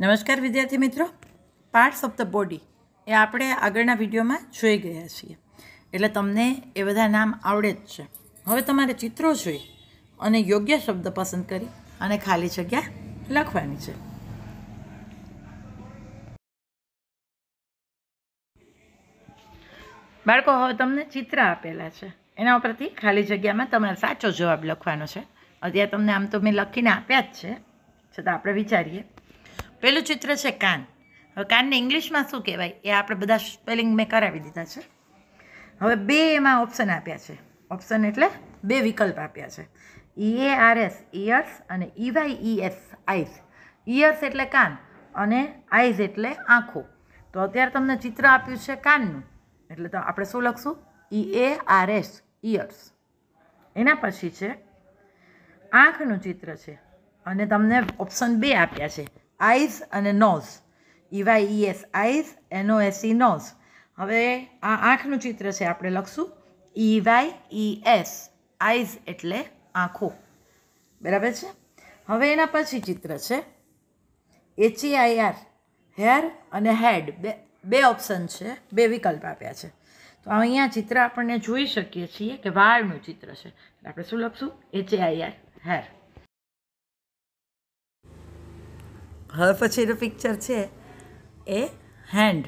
નમસ્કાર વિદ્યાર્થી મિત્રો પાર્ટ્સ ઓફ ધ બોડી એ આપણે આગળના વિડીયોમાં જોઈ ગયા છીએ એટલે તમને એ બધા નામ આવડે જ છે હવે તમારે ચિત્રો જોઈ અને યોગ્ય શબ્દ પસંદ કરી અને ખાલી જગ્યા લખવાની છે બાળકો હવે તમને ચિત્ર આપેલા છે એના ઉપરથી ખાલી જગ્યામાં તમારે સાચો જવાબ લખવાનો છે અત્યારે તમને આમ તો મેં લખીને આપ્યા જ છે છતાં આપણે વિચારીએ પહેલું ચિત્ર છે કાન હવે કાનને ઇંગ્લિશમાં શું કહેવાય એ આપણે બધા સ્પેલિંગ મેં કરાવી દીધા છે હવે બે એમાં ઓપ્શન આપ્યા છે ઓપ્શન એટલે બે વિકલ્પ આપ્યા છે E A R S ears અને E Y E S eyes ears એટલે કાન અને આઈઝ એટલે આંખો તો અત્યારે તમને ચિત્ર આપ્યું છે કાનનું એટલે તો આપણે શું લખશું E A R S ears એના પછી છે આંખનું ચિત્ર છે અને તમને ઓપ્શન બે આપ્યા છે આઈઝ અને nose E Y E S eyes N O S E nose હવે આ આંખનું ચિત્ર છે આપણે લખશું ઈવાય ઈએસ આઈઝ એટલે આંખો બરાબર છે હવે એના પછી ચિત્ર છે એચઈઆઈઆર હેર અને હેડ બે બે ઓપ્શન છે બે વિકલ્પ આપ્યા છે તો અહીંયા ચિત્ર આપણને જોઈ શકીએ છીએ કે વાળનું ચિત્ર છે આપણે શું લખશું એચએઆઈઆર હેર હવે પછીનું પિક્ચર છે એ હેન્ડ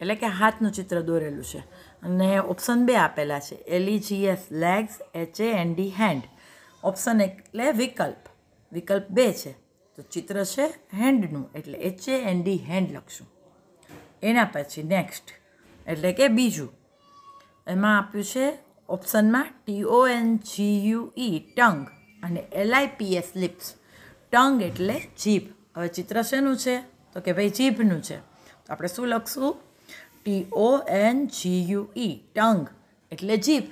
એટલે કે હાથનું ચિત્ર દોરેલું છે અને ઓપ્શન બે આપેલા છે L E G S legs H A N D hand option એટલે વિકલ્પ વિકલ્પ બે છે તો ચિત્ર છે હેન્ડનું એટલે H A N D hand લખશું એના પછી નેક્સ્ટ એટલે કે બીજું એમાં આપ્યું છે ઓપ્શનમાં T O N G U E tongue અને એલઆઈપીએસ લિપ્સ ટંગ એટલે જીભ હવે ચિત્ર શેનું છે તો કે ભાઈ જીભનું છે તો આપણે શું લખશું T O N G U E tongue એટલે જીભ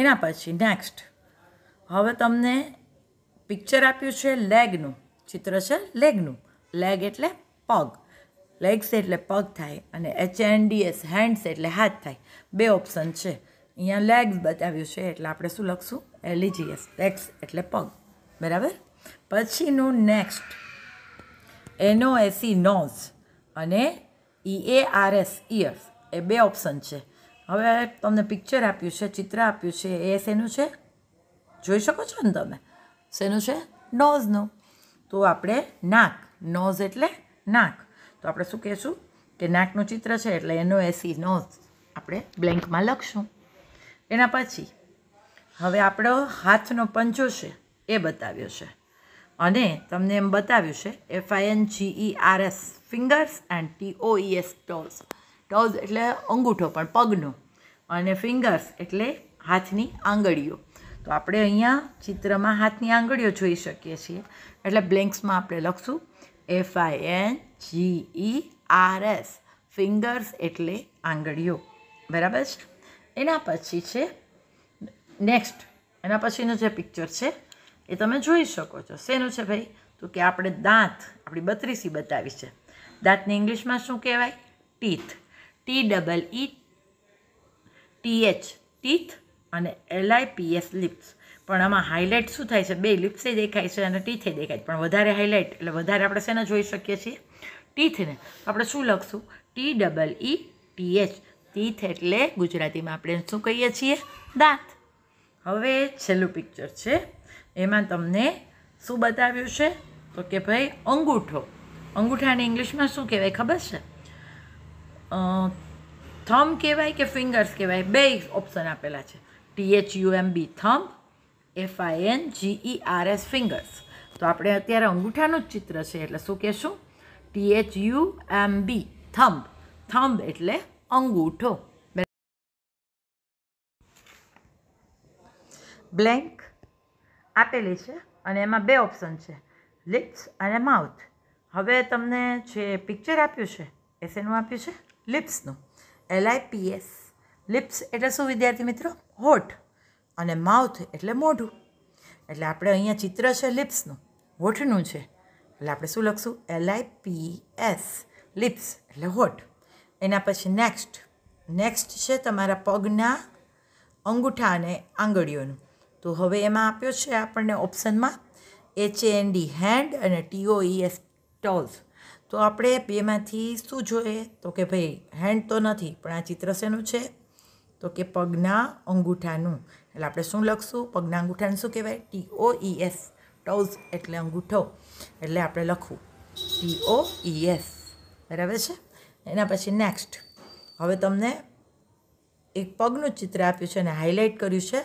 એના પછી નેક્સ્ટ હવે તમને પિક્ચર આપ્યું છે લેગનું ચિત્ર છે લેગનું લેગ એટલે પગ લેગ્સ એટલે પગ થાય અને H N D S hands એટલે હાથ થાય બે ઓપ્શન છે અહીંયા લેગ્સ બતાવ્યું છે એટલે આપણે શું લખશું એલિજીએસ લેગ્સ એટલે પગ બરાબર પછીનું નેક્સ્ટ એનો એસી નોઝ અને E A R S ears એ બે ઓપ્શન છે હવે તમને પિક્ચર આપ્યું છે ચિત્ર આપ્યું છે એ શેનું છે જોઈ શકો છો ને તમે શેનું છે નોઝનું તો આપણે નાક નોઝ એટલે નાક તો આપણે શું કહેશું કે નાકનું ચિત્ર છે એટલે એનો એસી નોઝ આપણે બ્લેન્કમાં લખશું એના પછી હવે આપણો હાથનો પંજો છે એ બતાવ્યો છે અને તમને એમ બતાવ્યું છે F I N G E R S fingers and T O E S toes toes એટલે અંગૂઠો પણ પગનો અને ફિંગર્સ એટલે હાથની આંગળીઓ તો આપણે અહીંયા ચિત્રમાં હાથની આંગળીઓ જોઈ શકીએ છીએ એટલે બ્લેન્ક્સમાં આપણે લખશું N G E R S fingers એટલે આંગળીઓ બરાબર છે એના પછી છે નેક્સ્ટ એના પછીનું જે પિક્ચર છે એ તમે જોઈ શકો છો શેનું છે ભાઈ તો કે આપણે દાંત આપણી બત્રીસી બતાવી છે દાંતને ઇંગ્લિશમાં શું કહેવાય teeth T double E T H teeth અને એલઆઈપીએસ લિપ્સ પણ આમાં હાઇલાઇટ શું થાય છે બે લિપ્સે દેખાય છે અને ટીથે દેખાય છે પણ વધારે હાઇલાઇટ એટલે વધારે આપણે શેને જોઈ શકીએ છીએ ટીથને આપણે શું લખશું T double E T H teeth એટલે ગુજરાતીમાં આપણે શું કહીએ છીએ દાંત હવે છેલ્લું પિક્ચર છે એમાં તમને શું બતાવ્યું છે તો કે ભાઈ અંગૂઠો અંગૂઠાને ઇંગ્લિશમાં શું કહેવાય ખબર છે થમ કહેવાય કે ફિંગર્સ કહેવાય બે ઓપ્શન આપેલા છે T H U M B thumb F I N G E R S fingers તો આપણે અત્યારે અંગૂઠાનું જ ચિત્ર છે એટલે શું કહેશું T H U M B thumb thumb એટલે અંગૂઠો બ્લેન્ક આપેલી છે અને એમાં બે ઓપ્શન છે લિપ્સ અને માઉથ હવે તમને જે પિક્ચર આપ્યું છે એ શેનું આપ્યું છે લિપ્સનું એલ એસ લિપ્સ એટલે શું વિદ્યાર્થી મિત્રો હોઠ અને માઉથ એટલે મોઢું એટલે આપણે અહીંયા ચિત્ર છે લિપ્સનું હોઠનું છે એટલે આપણે શું લખશું એસ લિપ્સ એટલે હોઠ એના પછી નેક્સ્ટ નેક્સ્ટ છે તમારા પગના અંગૂઠા અને આંગળીઓનું તો હવે એમાં આપ્યો છે આપણને ઓપ્શનમાં H A N D hand અને ટીઓઈએસ ટોલ્સ e તો આપણે બેમાંથી શું જોઈએ તો કે ભાઈ હેન્ડ તો નથી પણ આ ચિત્ર શેનું છે તો કે પગના અંગૂઠાનું એટલે આપણે શું લખશું પગના અંગૂઠાનું શું કહેવાય T O E S toes એટલે અંગૂઠો એટલે આપણે લખવું ટી ઈ એસ e બરાબર છે એના પછી નેક્સ્ટ હવે તમને એક પગનું ચિત્ર આપ્યું છે અને હાઇલાઇટ કર્યું છે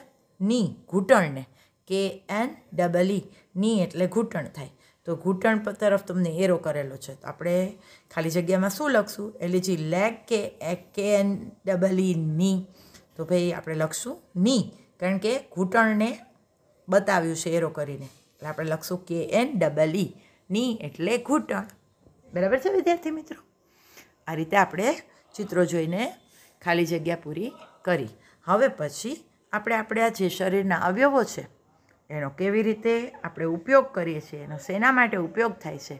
ની ઘૂંટણને કે એન ડબલ ઈ ની એટલે ઘૂંટણ થાય તો ઘૂંટણ તરફ તમને એરો કરેલો છે તો આપણે ખાલી જગ્યામાં શું લખશું એટલે જે લેગ કે કે એન ડબલ ઈ ની તો ભાઈ આપણે લખશું ની કારણ કે ઘૂંટણને બતાવ્યું છે એરો કરીને એટલે આપણે લખશું કે એન ડબલ ઇ ની એટલે ઘૂંટણ બરાબર છે વિદ્યાર્થી મિત્રો આ રીતે આપણે ચિત્રો જોઈને ખાલી જગ્યા પૂરી કરી હવે પછી આપણે આપણે આ જે શરીરના અવયવો છે એનો કેવી રીતે આપણે ઉપયોગ કરીએ છીએ એનો શેના માટે ઉપયોગ થાય છે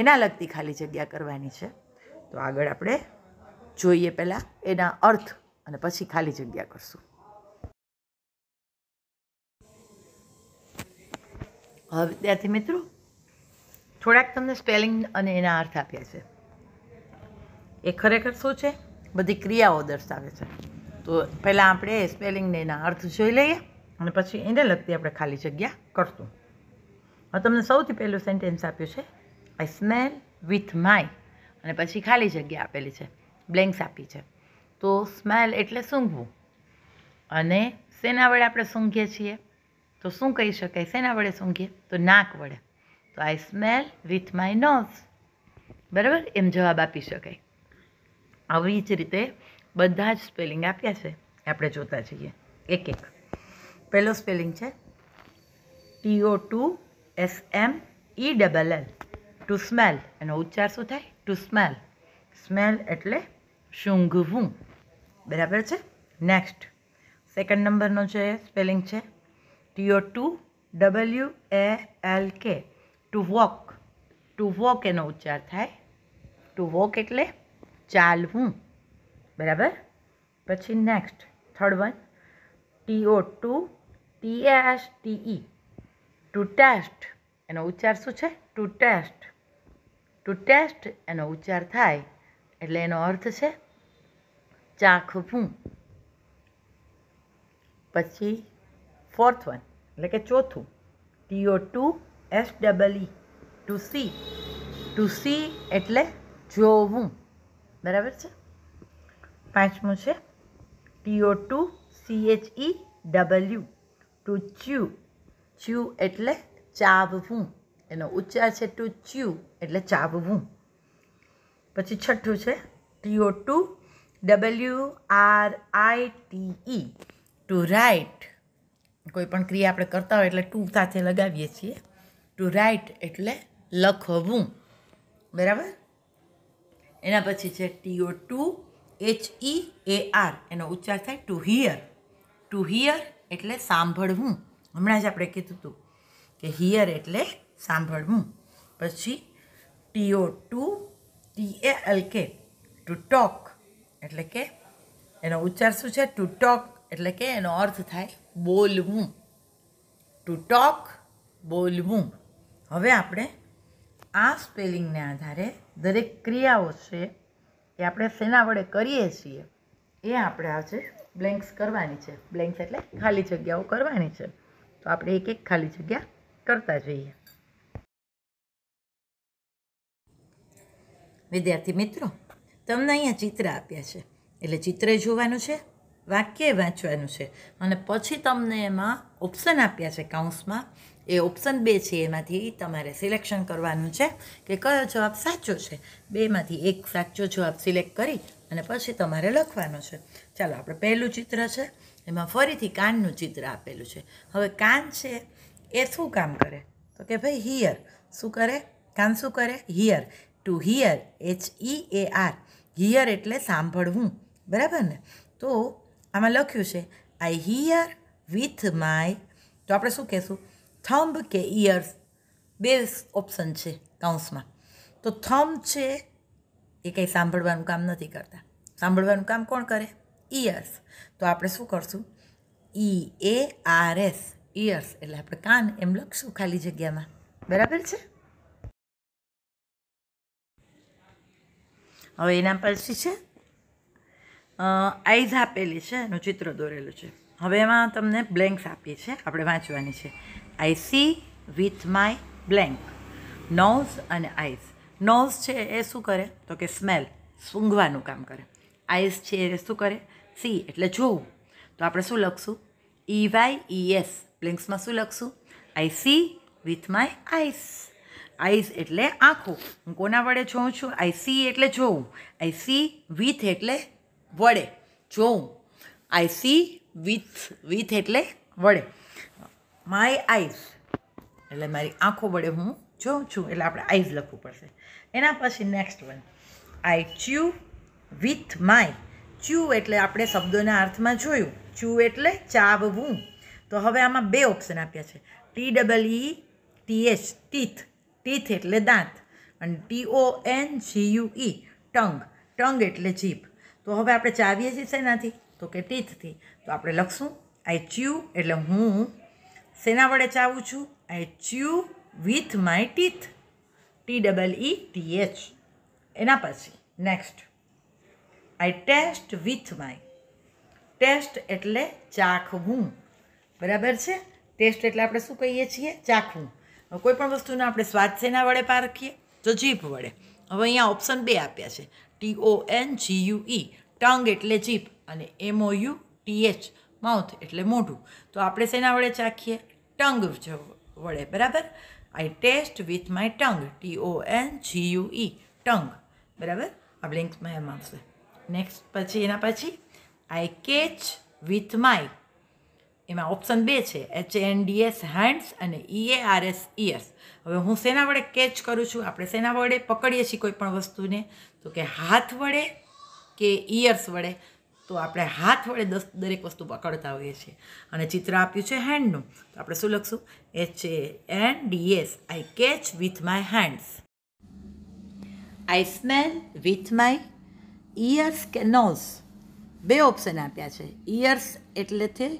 એના લગતી ખાલી જગ્યા કરવાની છે તો આગળ આપણે જોઈએ પહેલાં એના અર્થ અને પછી ખાલી જગ્યા કરશું હવે ત્યાંથી મિત્રો થોડાક તમને સ્પેલિંગ અને એના અર્થ આપ્યા છે એ ખરેખર શું છે બધી ક્રિયાઓ દર્શાવે છે તો પહેલાં આપણે સ્પેલિંગને એના અર્થ જોઈ લઈએ અને પછી એને લગતી આપણે ખાલી જગ્યા કરશું હવે તમને સૌથી પહેલું સેન્ટેન્સ આપ્યું છે આઈ સ્મેલ વિથ માય અને પછી ખાલી જગ્યા આપેલી છે બ્લેન્ક્સ આપી છે તો સ્મેલ એટલે સૂંઘવું અને શેના વડે આપણે સૂંઘીએ છીએ તો શું કહી શકાય શેના વડે સૂંઘીએ તો નાક વડે તો I smell with my nose બરાબર એમ જવાબ આપી શકાય આવી જ રીતે બધા જ સ્પેલિંગ આપ્યા છે આપણે જોતા જઈએ એક એક પહેલો સ્પેલિંગ છે T O to S M E double L to smell એનો ઉચ્ચાર શું થાય ટુ સ્મેલ સ્મેલ એટલે સૂંઘવું બરાબર છે નેક્સ્ટ સેકન્ડ નંબરનો જે સ્પેલિંગ છે T O to W A L K to walk to walk એનો ઉચ્ચાર થાય ટુ વોક એટલે ચાલવું બરાબર પછી next third one T O to T S T T E to taste એનો ઉચ્ચાર શું છે ટુ ટેસ્ટ ટુ ટેસ્ટ એનો ઉચ્ચાર થાય એટલે એનો અર્થ છે ચાખવું પછી ફોર્થ વન એટલે કે ચોથું T O to S double E to see to see એટલે જોવું બરાબર છે પાંચમું છે T O to C H E W to chew chew એટલે ચાવવું એનો ઉચ્ચાર છે ટુ ચ્યુ એટલે ચાવવું પછી છઠ્ઠું છે T O to W R I T E to write કોઈ પણ ક્રિયા આપણે કરતા હોય એટલે ટુ સાથે લગાવીએ છીએ ટુ રાઇટ એટલે લખવું બરાબર એના પછી છે T O to H E A R એનો ઉચ્ચાર થાય ટુ હિયર ટુ હિયર એટલે સાંભળવું હમણાં જ આપણે કીધું હતું કે હિયર એટલે સાંભળવું પછી T O to T A L K to talk એટલે કે એનો ઉચ્ચાર શું છે ટુ ટોક એટલે કે એનો અર્થ થાય બોલવું ટુ ટોક બોલવું હવે આપણે આ સ્પેલિંગને આધારે દરેક ક્રિયાઓ છે એ આપણે શેના વડે કરીએ છીએ એ આપણે આજે બ્લેન્ક્સ કરવાની છે બ્લેન્ક્સ એટલે ખાલી જગ્યાઓ કરવાની છે તો આપણે એક એક ખાલી જગ્યા કરતા જઈએ વિદ્યાર્થી મિત્રો તમને અહીંયા ચિત્ર આપ્યા છે એટલે ચિત્ર જોવાનું છે વાક્ય વાંચવાનું છે અને પછી તમને એમાં ઓપ્શન આપ્યા છે કાઉન્સમાં એ ઓપ્શન બે છે એમાંથી તમારે સિલેક્શન કરવાનું છે કે કયો જવાબ સાચો છે બેમાંથી એક સાચો જવાબ સિલેક્ટ કરી અને પછી તમારે લખવાનો છે ચાલો આપણે પહેલું ચિત્ર છે એમાં ફરીથી કાનનું ચિત્ર આપેલું છે હવે કાન છે એ શું કામ કરે તો કે ભાઈ હિયર શું કરે કાન શું કરે hear to hear H E A R hear એટલે સાંભળવું બરાબર ને તો આમાં લખ્યું છે આઈ હિયર વિથ માય તો આપણે શું કહેશું થમ્બ કે ઇયર્સ બે ઓપ્શન છે કાઉન્સમાં તો થમ્બ છે એ કંઈ સાંભળવાનું કામ નથી કરતા સાંભળવાનું કામ કોણ કરે ઇયર્સ તો આપણે શું કરશું E A R S ears એટલે આપણે કાન એમ લખશું ખાલી જગ્યામાં બરાબર છે હવે એના પછી છે આઈઝ આપેલી છે એનું ચિત્ર દોરેલું છે હવે એમાં તમને બ્લેન્ક્સ આપીએ છીએ આપણે વાંચવાની છે I see with my blank nose અને આઈઝ નોઝ છે એ શું કરે તો કે સ્મેલ સૂંઘવાનું કામ કરે આઈઝ છે એ શું કરે સી એટલે જોવું તો આપણે શું લખશું ઈ વાય ઈ એસ બ્લિંક્સમાં શું લખશું I see with my eyes eyes એટલે આંખો હું કોના વડે જોઉં છું આઈ સી એટલે જોઉં આઈ સી વિથ એટલે વડે જોઉં આઈ સી વિથ વિથ એટલે વડે માય આઈઝ એટલે મારી આંખો વડે હું જોઉં છું એટલે આપણે આઈઝ લખવું પડશે એના પછી next one I chew with my chew એટલે આપણે શબ્દોના અર્થમાં જોયું ચ્યુ એટલે ચાવવું તો હવે આમાં બે ઓપ્શન આપ્યા છે T double E T H teeth teeth એટલે દાંત અને T O N G U E tongue tongue એટલે જીભ તો હવે આપણે ચાવીએ છીએ શેનાથી તો કે ટીથથી તો આપણે લખશું આઈ ચ્યુ એટલે હું શેના વડે ચાવું છું I chew with my teeth T double E T H એના પછી next I taste with my taste એટલે ચાખવું બરાબર છે ટેસ્ટ એટલે આપણે શું કહીએ છીએ ચાખવું કોઈ પણ વસ્તુને આપણે સ્વાદ સેના વડે પારખીએ તો જીભ વડે હવે અહીંયા ઓપ્શન બે આપ્યા છે T O N G U E tongue એટલે જીભ અને યુ ટી એચ માઉથ એટલે મોઢું તો આપણે શેના વડે ચાખીએ ટંગ વડે બરાબર I taste with my tongue T O N G U E tongue બરાબર આ બ્લિંક્સમાં એમ આવશે નેક્સ્ટ પછી એના પછી આઈ કેચ વિથ માય એમાં ઓપ્શન બે છે H N D S hands અને E A R S ears હવે હું શેના વડે કેચ કરું છું આપણે શેના વડે પકડીએ છીએ કોઈ પણ વસ્તુને તો કે હાથ વડે કે ઇયર્સ વડે તો આપણે હાથ વડે દસ દરેક વસ્તુ પકડતા હોઈએ છીએ અને ચિત્ર આપ્યું છે હેન્ડનું તો આપણે શું લખશું એ છે N D S I catch with my hands I smell with my ears કે નોઝ બે ઓપ્શન આપ્યા છે ઇયર્સ એટલે છે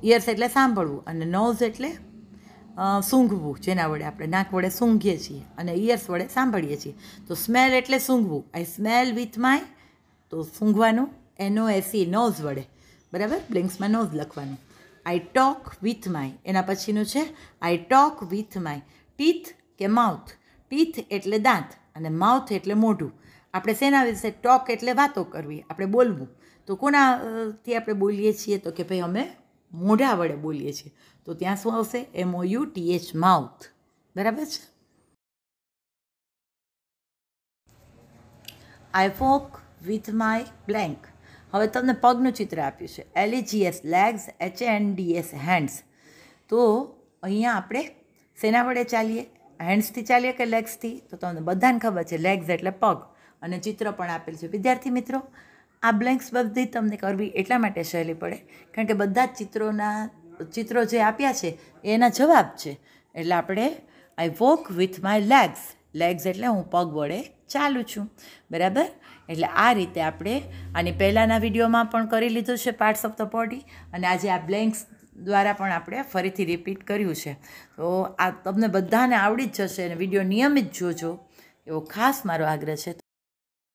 ઇયર્સ એટલે સાંભળવું અને નોઝ એટલે સૂંઘવું જેના વડે આપણે નાક વડે સૂંઘીએ છીએ અને ઇયર્સ વડે સાંભળીએ છીએ તો સ્મેલ એટલે સૂંઘવું આઈ સ્મેલ વિથ માય તો સૂંઘવાનું એનો એસી નોઝ વડે બરાબર બ્લિંક્સમાં નોઝ લખવાનું આઈ ટોક વિથ માય એના પછીનું છે I talk with my teeth કે માઉથ ટીથ એટલે દાંત અને માઉથ એટલે મોઢું આપણે શેના વિશે ટોક એટલે વાતો કરવી આપણે બોલવું તો કોનાથી આપણે બોલીએ છીએ તો કે ભાઈ અમે મોઢા વડે બોલીએ છીએ તો ત્યાં શું આવશે M O U T H mouth બરાબર છે I folk with my blank હવે તમને પગનું ચિત્ર આપ્યું છે L A G S legs H and D S hands તો અહીંયા આપણે સેના વડે ચાલીએ હેન્ડ્સથી ચાલીએ કે લેગ્સથી તો તમને બધાને ખબર છે લેગ્સ એટલે પગ અને ચિત્ર પણ આપેલ છે વિદ્યાર્થી મિત્રો આ બ્લેન્ક્સ બધી તમને કરવી એટલા માટે સહેલી પડે કારણ કે બધા જ ચિત્રોના ચિત્રો જે આપ્યા છે એના જવાબ છે એટલે આપણે I walk with my legs legs એટલે હું પગ વડે ચાલું છું બરાબર એટલે આ રીતે આપણે આની પહેલાંના વિડીયોમાં પણ કરી લીધું છે પાર્ટ્સ ઓફ ધ બોડી અને આજે આ બ્લેન્ક્સ દ્વારા પણ આપણે ફરીથી રિપીટ કર્યું છે તો આ તમને બધાને આવડી જ જશે અને વિડીયો નિયમિત જોજો એવો ખાસ મારો આગ્રહ છે